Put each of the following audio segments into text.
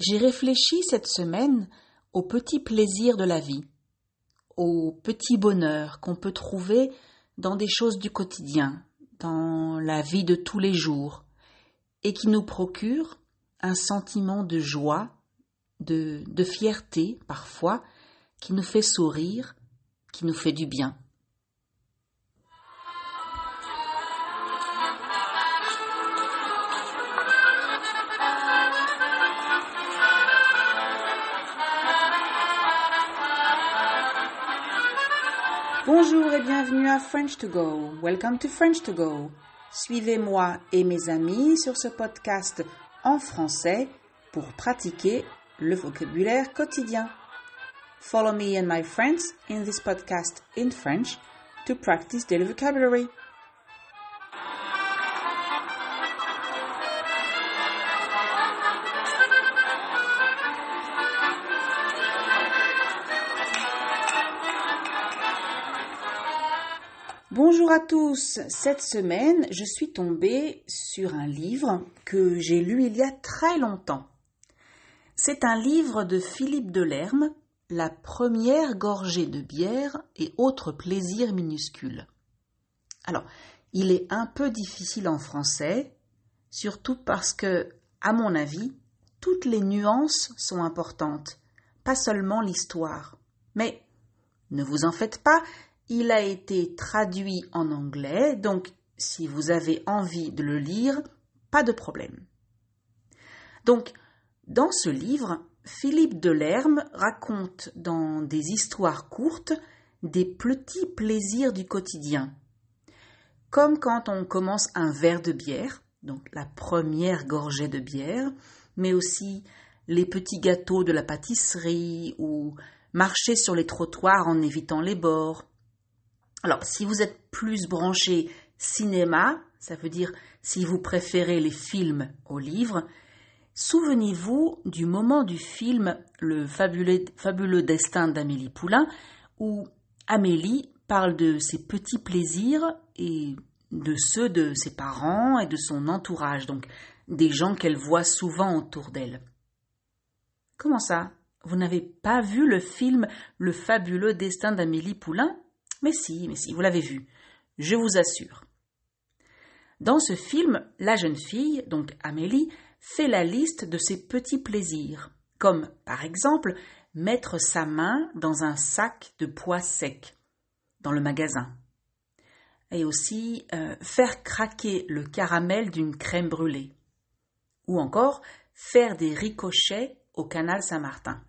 J'ai réfléchi cette semaine aux petits plaisirs de la vie, aux petits bonheurs qu'on peut trouver dans des choses du quotidien, dans la vie de tous les jours, et qui nous procurent un sentiment de joie, de, de fierté parfois, qui nous fait sourire, qui nous fait du bien. Bonjour et bienvenue à French to Go. Welcome to French to Go. Suivez-moi et mes amis sur ce podcast en français pour pratiquer le vocabulaire quotidien. Follow me and my friends in this podcast in French to practice daily vocabulary. Bonjour à tous. Cette semaine, je suis tombée sur un livre que j'ai lu il y a très longtemps. C'est un livre de Philippe Delerme, La première gorgée de bière et autres plaisirs minuscules. Alors, il est un peu difficile en français, surtout parce que, à mon avis, toutes les nuances sont importantes, pas seulement l'histoire. Mais ne vous en faites pas, il a été traduit en anglais, donc si vous avez envie de le lire, pas de problème. Donc, dans ce livre, Philippe Lerme raconte dans des histoires courtes des petits plaisirs du quotidien, comme quand on commence un verre de bière, donc la première gorgée de bière, mais aussi les petits gâteaux de la pâtisserie ou marcher sur les trottoirs en évitant les bords, alors, si vous êtes plus branché cinéma, ça veut dire si vous préférez les films aux livres, souvenez-vous du moment du film Le fabuleux, fabuleux destin d'Amélie Poulain, où Amélie parle de ses petits plaisirs et de ceux de ses parents et de son entourage, donc des gens qu'elle voit souvent autour d'elle. Comment ça Vous n'avez pas vu le film Le fabuleux destin d'Amélie Poulain mais si, mais si, vous l'avez vu, je vous assure. Dans ce film, la jeune fille, donc Amélie, fait la liste de ses petits plaisirs, comme par exemple mettre sa main dans un sac de pois sec dans le magasin, et aussi euh, faire craquer le caramel d'une crème brûlée, ou encore faire des ricochets au canal Saint-Martin.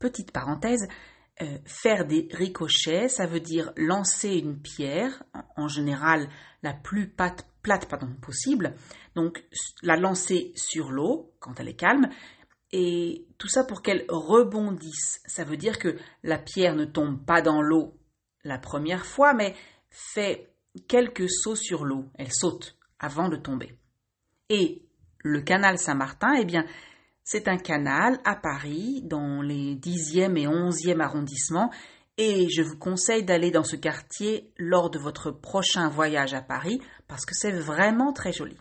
Petite parenthèse, euh, faire des ricochets, ça veut dire lancer une pierre, en général la plus plate, plate possible, donc la lancer sur l'eau quand elle est calme, et tout ça pour qu'elle rebondisse. Ça veut dire que la pierre ne tombe pas dans l'eau la première fois, mais fait quelques sauts sur l'eau. Elle saute avant de tomber. Et le canal Saint-Martin, eh bien, c'est un canal à Paris, dans les 10e et 11e arrondissements, et je vous conseille d'aller dans ce quartier lors de votre prochain voyage à Paris, parce que c'est vraiment très joli.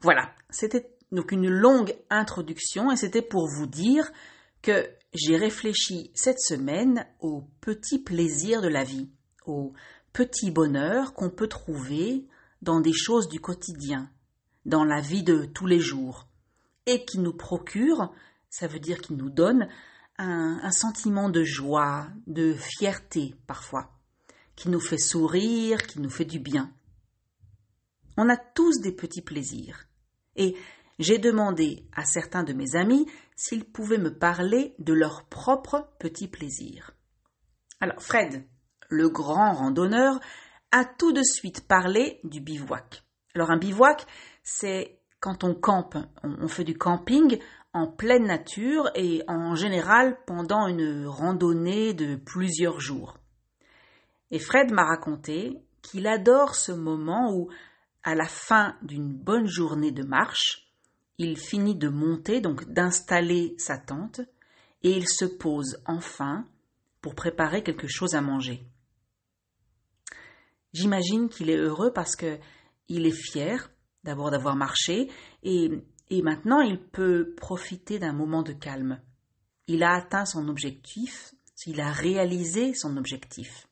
Voilà, c'était donc une longue introduction, et c'était pour vous dire que j'ai réfléchi cette semaine aux petits plaisirs de la vie, aux petits bonheurs qu'on peut trouver dans des choses du quotidien, dans la vie de tous les jours et qui nous procure, ça veut dire qui nous donne, un, un sentiment de joie, de fierté parfois, qui nous fait sourire, qui nous fait du bien. On a tous des petits plaisirs. Et j'ai demandé à certains de mes amis s'ils pouvaient me parler de leurs propres petits plaisirs. Alors Fred, le grand randonneur, a tout de suite parlé du bivouac. Alors un bivouac, c'est quand on campe. On, fait du camping en pleine nature et en général pendant une randonnée de plusieurs jours. Et Fred m'a raconté qu'il adore ce moment où, à la fin d'une bonne journée de marche, il finit de monter, donc d'installer sa tente, et il se pose enfin pour préparer quelque chose à manger. J'imagine qu'il est heureux parce que il est fier d'abord d'avoir marché, et, maintenant il peut profiter d'un moment de calme. Il a atteint son objectif, il a réalisé son objectif.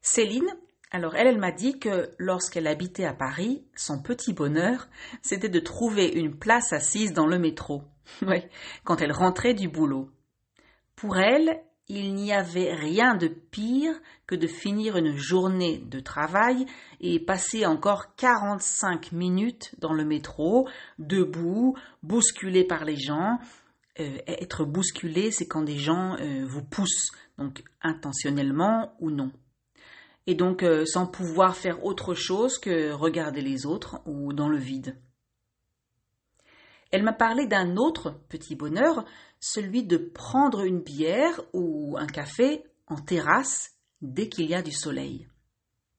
Céline, alors elle, elle m'a dit que lorsqu'elle habitait à Paris, son petit bonheur, c'était de trouver une place assise dans le métro, quand elle rentrait du boulot. Pour elle, il n'y avait rien de pire que de finir une journée de travail et passer encore 45 minutes dans le métro, debout, bousculé par les gens. Euh, être bousculé, c'est quand des gens euh, vous poussent, donc intentionnellement ou non. Et donc euh, sans pouvoir faire autre chose que regarder les autres ou dans le vide. Elle m'a parlé d'un autre petit bonheur, celui de prendre une bière ou un café en terrasse dès qu'il y a du soleil.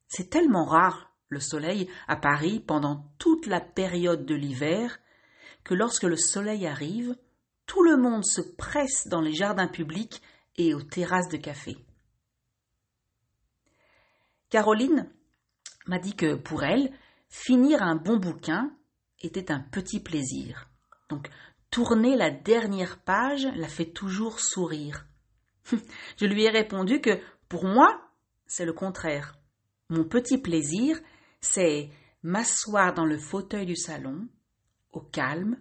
C'est tellement rare, le soleil, à Paris pendant toute la période de l'hiver, que lorsque le soleil arrive, tout le monde se presse dans les jardins publics et aux terrasses de café. Caroline m'a dit que pour elle, finir un bon bouquin était un petit plaisir. Donc, tourner la dernière page la fait toujours sourire. Je lui ai répondu que pour moi, c'est le contraire. Mon petit plaisir, c'est m'asseoir dans le fauteuil du salon, au calme,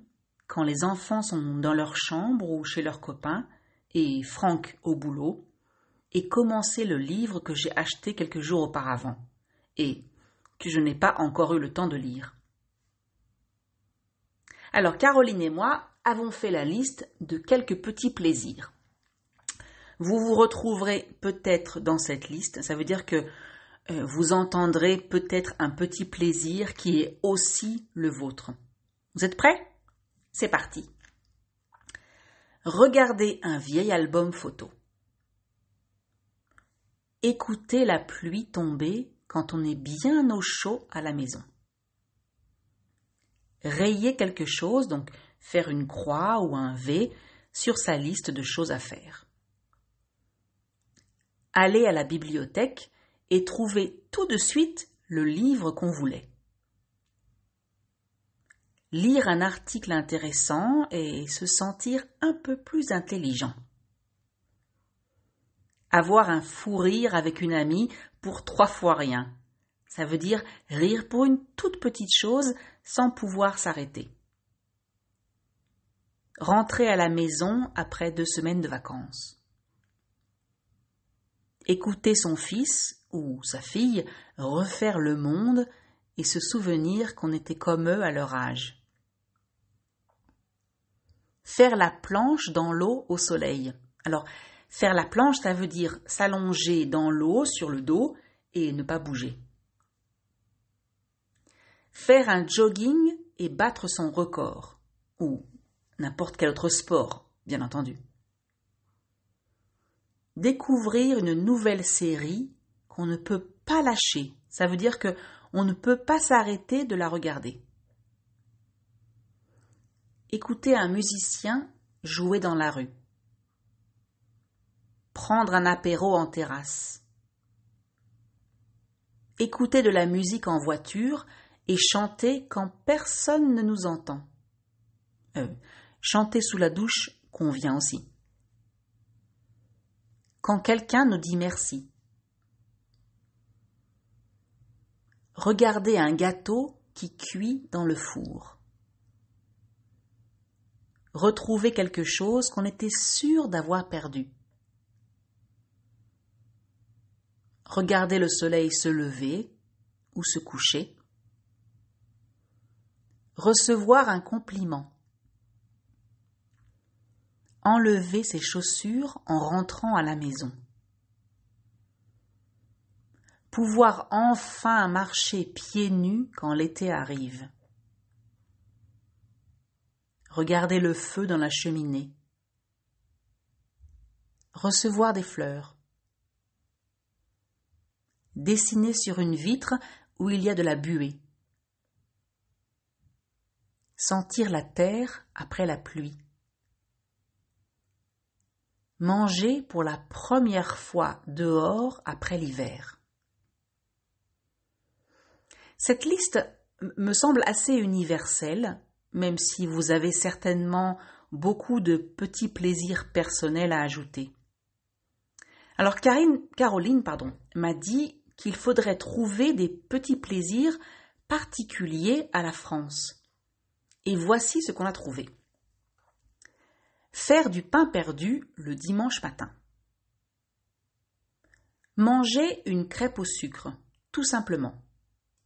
quand les enfants sont dans leur chambre ou chez leurs copains, et Franck au boulot, et commencer le livre que j'ai acheté quelques jours auparavant, et que je n'ai pas encore eu le temps de lire. Alors Caroline et moi avons fait la liste de quelques petits plaisirs. Vous vous retrouverez peut-être dans cette liste, ça veut dire que euh, vous entendrez peut-être un petit plaisir qui est aussi le vôtre. Vous êtes prêts C'est parti. Regardez un vieil album photo. Écoutez la pluie tomber quand on est bien au chaud à la maison rayer quelque chose, donc faire une croix ou un V sur sa liste de choses à faire. Aller à la bibliothèque et trouver tout de suite le livre qu'on voulait. Lire un article intéressant et se sentir un peu plus intelligent. Avoir un fou rire avec une amie pour trois fois rien. Ça veut dire rire pour une toute petite chose sans pouvoir s'arrêter. Rentrer à la maison après deux semaines de vacances. Écouter son fils ou sa fille refaire le monde et se souvenir qu'on était comme eux à leur âge. Faire la planche dans l'eau au soleil. Alors, faire la planche, ça veut dire s'allonger dans l'eau sur le dos et ne pas bouger faire un jogging et battre son record, ou n'importe quel autre sport, bien entendu. Découvrir une nouvelle série qu'on ne peut pas lâcher, ça veut dire que on ne peut pas s'arrêter de la regarder. Écouter un musicien jouer dans la rue. Prendre un apéro en terrasse. Écouter de la musique en voiture et chanter quand personne ne nous entend. Euh, chanter sous la douche convient aussi. Quand quelqu'un nous dit merci. Regarder un gâteau qui cuit dans le four. Retrouver quelque chose qu'on était sûr d'avoir perdu. Regarder le soleil se lever ou se coucher. Recevoir un compliment. Enlever ses chaussures en rentrant à la maison. Pouvoir enfin marcher pieds nus quand l'été arrive. Regarder le feu dans la cheminée. Recevoir des fleurs. Dessiner sur une vitre où il y a de la buée. Sentir la terre après la pluie. Manger pour la première fois dehors après l'hiver. Cette liste me semble assez universelle, même si vous avez certainement beaucoup de petits plaisirs personnels à ajouter. Alors Caroline pardon, m'a dit qu'il faudrait trouver des petits plaisirs particuliers à la France. Et voici ce qu'on a trouvé. Faire du pain perdu le dimanche matin. Manger une crêpe au sucre, tout simplement.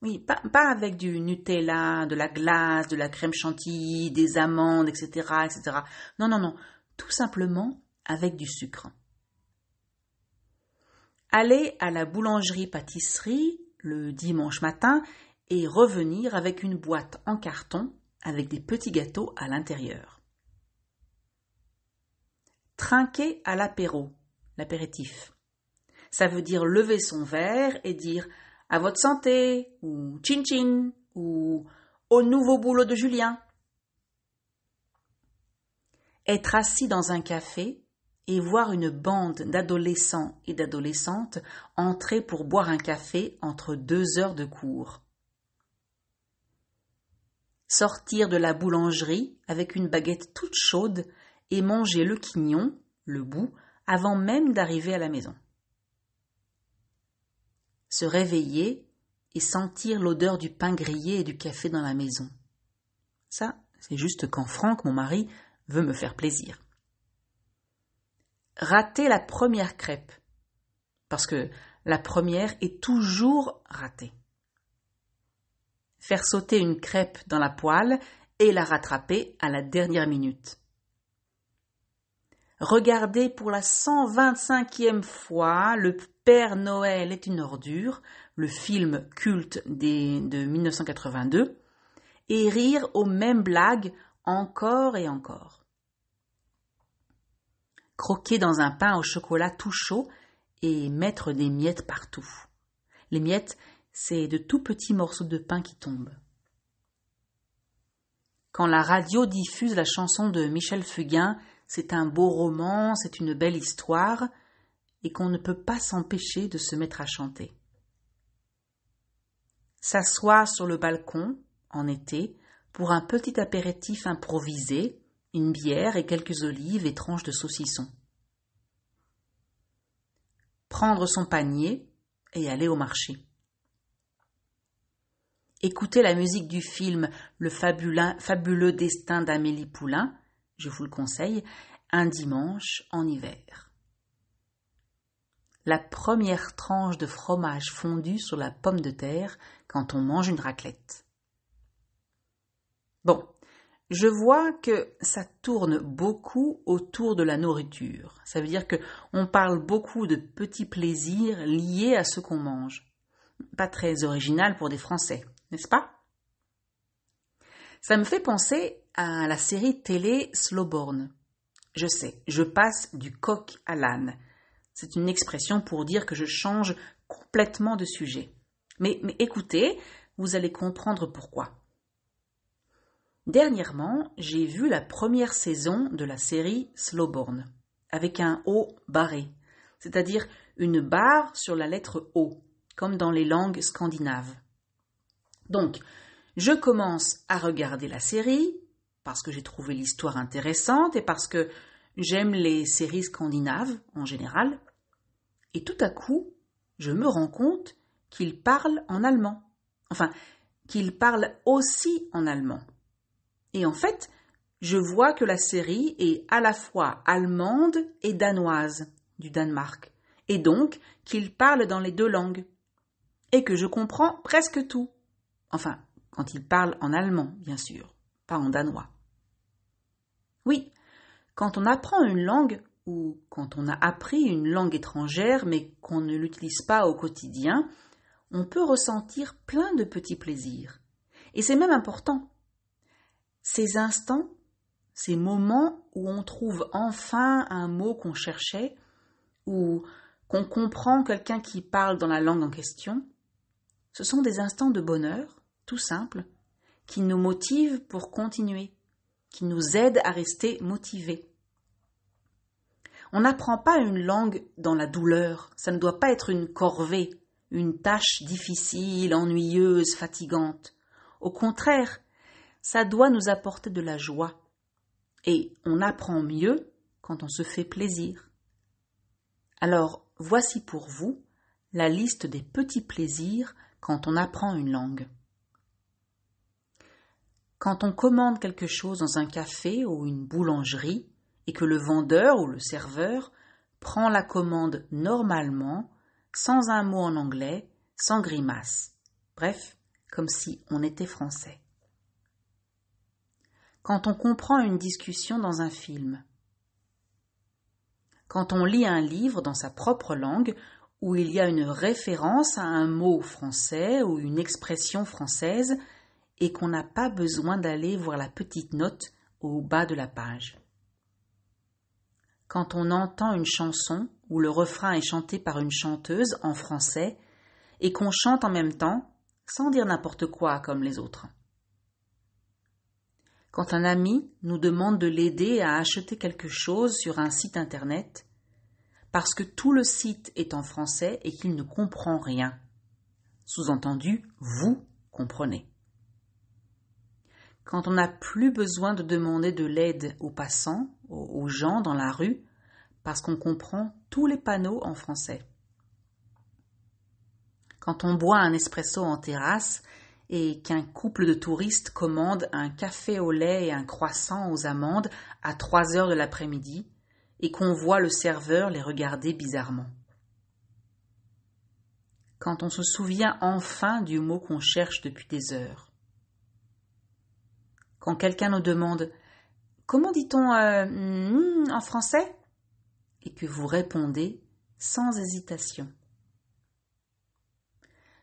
Oui, pas, avec du Nutella, de la glace, de la crème chantilly, des amandes, etc., etc. Non, non, non. Tout simplement avec du sucre. Aller à la boulangerie-pâtisserie le dimanche matin et revenir avec une boîte en carton avec des petits gâteaux à l'intérieur. Trinquer à l'apéro, l'apéritif. Ça veut dire lever son verre et dire à votre santé ou chin chin ou au nouveau boulot de Julien. Être assis dans un café et voir une bande d'adolescents et d'adolescentes entrer pour boire un café entre deux heures de cours sortir de la boulangerie avec une baguette toute chaude et manger le quignon, le bout, avant même d'arriver à la maison. Se réveiller et sentir l'odeur du pain grillé et du café dans la maison. Ça, c'est juste quand Franck, mon mari, veut me faire plaisir. Rater la première crêpe. Parce que la première est toujours ratée faire sauter une crêpe dans la poêle et la rattraper à la dernière minute. Regardez pour la 125e fois Le Père Noël est une ordure, le film culte des, de 1982, et rire aux mêmes blagues encore et encore. Croquer dans un pain au chocolat tout chaud et mettre des miettes partout. Les miettes, c'est de tout petits morceaux de pain qui tombent. Quand la radio diffuse la chanson de Michel Fugain, c'est un beau roman, c'est une belle histoire, et qu'on ne peut pas s'empêcher de se mettre à chanter. S'asseoir sur le balcon, en été, pour un petit apéritif improvisé, une bière et quelques olives et tranches de saucisson. Prendre son panier et aller au marché. Écoutez la musique du film Le fabuleux destin d'Amélie Poulain, je vous le conseille, un dimanche en hiver. La première tranche de fromage fondu sur la pomme de terre quand on mange une raclette. Bon, je vois que ça tourne beaucoup autour de la nourriture. Ça veut dire que on parle beaucoup de petits plaisirs liés à ce qu'on mange. Pas très original pour des Français n'est-ce pas Ça me fait penser à la série télé Slowborn. Je sais, je passe du coq à l'âne. C'est une expression pour dire que je change complètement de sujet. Mais, écoutez, vous allez comprendre pourquoi. Dernièrement, j'ai vu la première saison de la série Slowborn, avec un O barré, c'est-à-dire une barre sur la lettre O, comme dans les langues scandinaves. Donc, je commence à regarder la série parce que j'ai trouvé l'histoire intéressante et parce que j'aime les séries scandinaves en général. Et tout à coup, je me rends compte qu'il parle en allemand. Enfin, qu'il parle aussi en allemand. Et en fait, je vois que la série est à la fois allemande et danoise du Danemark, et donc qu'il parle dans les deux langues, et que je comprends presque tout. Enfin, quand il parle en allemand, bien sûr, pas en danois. Oui, quand on apprend une langue ou quand on a appris une langue étrangère mais qu'on ne l'utilise pas au quotidien, on peut ressentir plein de petits plaisirs. Et c'est même important. Ces instants, ces moments où on trouve enfin un mot qu'on cherchait, ou qu'on comprend quelqu'un qui parle dans la langue en question, ce sont des instants de bonheur simple, qui nous motive pour continuer, qui nous aide à rester motivés. On n'apprend pas une langue dans la douleur, ça ne doit pas être une corvée, une tâche difficile, ennuyeuse, fatigante. Au contraire, ça doit nous apporter de la joie. Et on apprend mieux quand on se fait plaisir. Alors, voici pour vous la liste des petits plaisirs quand on apprend une langue. Quand on commande quelque chose dans un café ou une boulangerie et que le vendeur ou le serveur prend la commande normalement, sans un mot en anglais, sans grimace, bref, comme si on était français. Quand on comprend une discussion dans un film, quand on lit un livre dans sa propre langue où il y a une référence à un mot français ou une expression française et qu'on n'a pas besoin d'aller voir la petite note au bas de la page. Quand on entend une chanson où le refrain est chanté par une chanteuse en français et qu'on chante en même temps, sans dire n'importe quoi comme les autres. Quand un ami nous demande de l'aider à acheter quelque chose sur un site internet, parce que tout le site est en français et qu'il ne comprend rien. Sous-entendu, vous comprenez quand on n'a plus besoin de demander de l'aide aux passants, aux gens dans la rue, parce qu'on comprend tous les panneaux en français. Quand on boit un espresso en terrasse et qu'un couple de touristes commande un café au lait et un croissant aux amandes à 3 heures de l'après-midi, et qu'on voit le serveur les regarder bizarrement. Quand on se souvient enfin du mot qu'on cherche depuis des heures. Quand quelqu'un nous demande Comment dit-on euh, hmm, en français et que vous répondez sans hésitation.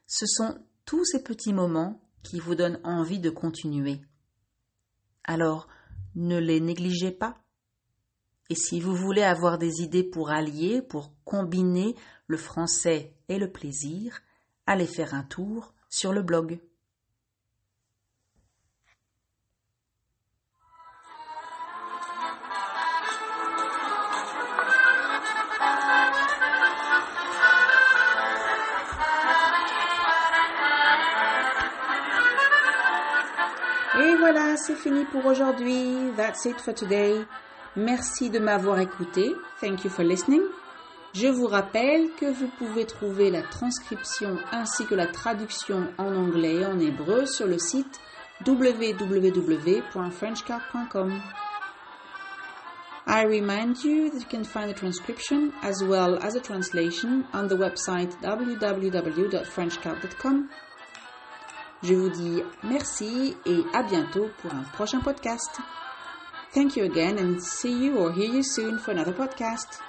Ce sont tous ces petits moments qui vous donnent envie de continuer. Alors, ne les négligez pas. Et si vous voulez avoir des idées pour allier, pour combiner le français et le plaisir, allez faire un tour sur le blog. c'est fini pour aujourd'hui. That's it for today. Merci de m'avoir écouté. Thank you for listening. Je vous rappelle que vous pouvez trouver la transcription ainsi que la traduction en anglais et en hébreu sur le site www.frenchcard.com. I remind you that you can find the transcription as well as a translation on the website www.frenchcard.com. Je vous dis merci et à bientôt pour un prochain podcast. Thank you again and see you or hear you soon for another podcast.